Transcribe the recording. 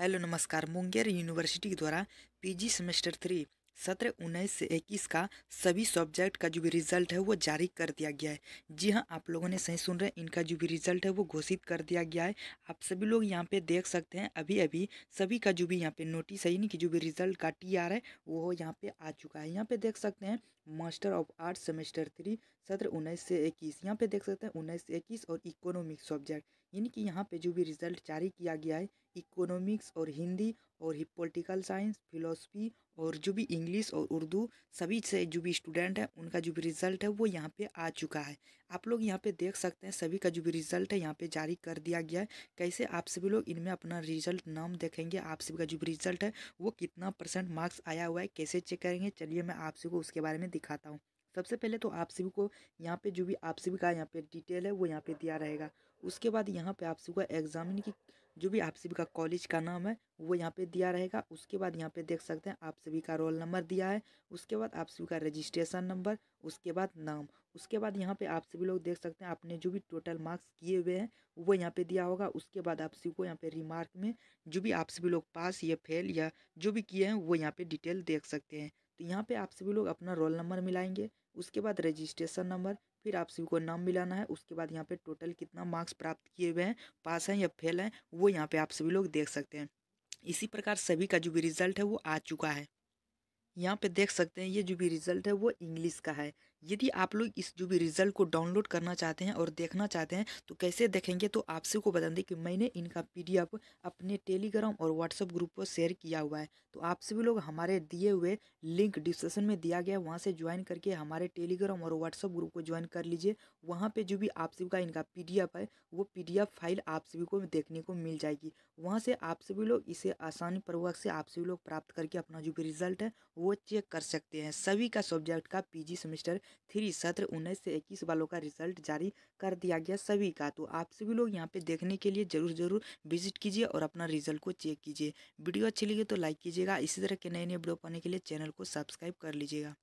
hello नमस्कार Munger university द्वारा PG semester three सत्र उन्नीस से इक्कीस का सभी सब्जेक्ट का जो भी रिजल्ट है वो जारी कर दिया गया है जी हाँ आप लोगों ने सही सुन रहे हैं इनका जो भी रिजल्ट है वो घोषित कर दिया गया है आप सभी लोग यहाँ पे देख सकते हैं अभी अभी सभी का जो भी यहाँ पे नोटिस है यानी कि जो भी रिजल्ट का टी आर है वो यहाँ पे आ चुका है यहाँ पे देख सकते हैं master of arts semester three सत्र उन्नीस से इक्कीस यहाँ पे देख सकते हैं उन्नीस से इक्कीस और इकोनॉमिक सब्जेक्ट यानी कि यहाँ पे जो भी रिजल्ट जारी किया गया है इकोनॉमिक्स और हिंदी और ही पोलिटिकल साइंस फिलोसफी और जो भी इंग्लिश और उर्दू सभी से जो भी स्टूडेंट हैं उनका जो भी रिज़ल्ट है वो यहाँ पे आ चुका है आप लोग यहाँ पे देख सकते हैं सभी का जो भी रिज़ल्ट है यहाँ पे जारी कर दिया गया है कैसे आप सभी लोग इनमें अपना रिज़ल्ट नाम देखेंगे आप सभी का जो भी रिज़ल्ट है वो कितना परसेंट मार्क्स आया हुआ है कैसे चेक करेंगे चलिए मैं आप सभी को उसके बारे में दिखाता हूँ सबसे पहले तो आप सभी को यहाँ पे जो भी आप सभी का यहाँ पे डिटेल है वो यहाँ पे दिया रहेगा उसके बाद यहाँ पे आप सभी का एग्जामिन की जो भी आप सभी का कॉलेज का नाम है वो यहाँ पे दिया रहेगा उसके बाद यहाँ पे देख सकते हैं आप सभी का रोल नंबर दिया है उसके बाद आप सभी का रजिस्ट्रेशन नंबर उसके बाद नाम उसके बाद यहाँ पे आप सभी लोग देख सकते हैं आपने जो भी टोटल मार्क्स किए हुए हैं वो यहाँ पे दिया होगा उसके बाद आप सभी को यहाँ पे रिमार्क में जो भी आप सभी लोग पास या फेल या जो भी किए हैं वो यहाँ पे डिटेल देख सकते हैं तो यहाँ पे आप सभी लोग अपना रोल नंबर मिलाएंगे उसके बाद रजिस्ट्रेशन नंबर फिर आप सभी को नाम मिलाना है उसके बाद यहाँ पे टोटल कितना मार्क्स प्राप्त किए हुए हैं पास हैं या फेल हैं वो यहाँ पे आप सभी लोग देख सकते हैं इसी प्रकार सभी का जो भी रिजल्ट है वो आ चुका है यहाँ पे देख सकते हैं ये जो भी रिज़ल्ट है वो इंग्लिश का है यदि आप लोग इस जो भी रिज़ल्ट को डाउनलोड करना चाहते हैं और देखना चाहते हैं तो कैसे देखेंगे तो आपसे को बता दें कि मैंने इनका पीडीएफ अपने टेलीग्राम और व्हाट्सएप ग्रुप पर शेयर किया हुआ है तो आप सभी लोग हमारे दिए हुए लिंक डिस्क्रिप्शन में दिया गया है वहाँ से ज्वाइन करके हमारे टेलीग्राम और व्हाट्सअप ग्रुप को ज्वाइन कर लीजिए वहाँ पर जो भी आप सभी का इनका पी है वो पी फाइल आप सभी को देखने को मिल जाएगी वहाँ से आप सभी लोग इसे आसानी पूर्वक से आप सभी लोग प्राप्त करके अपना जो भी रिज़ल्ट है वो वो चेक कर सकते हैं सभी का सब्जेक्ट का पीजी सेमेस्टर थ्री सत्र उन्नीस से इक्कीस वालों का रिजल्ट जारी कर दिया गया सभी का तो आप सभी लोग यहाँ पे देखने के लिए ज़रूर ज़रूर विजिट कीजिए और अपना रिजल्ट को चेक कीजिए वीडियो अच्छी लगी तो लाइक कीजिएगा इसी तरह के नए नए वीडियो पाने के लिए चैनल को सब्सक्राइब कर लीजिएगा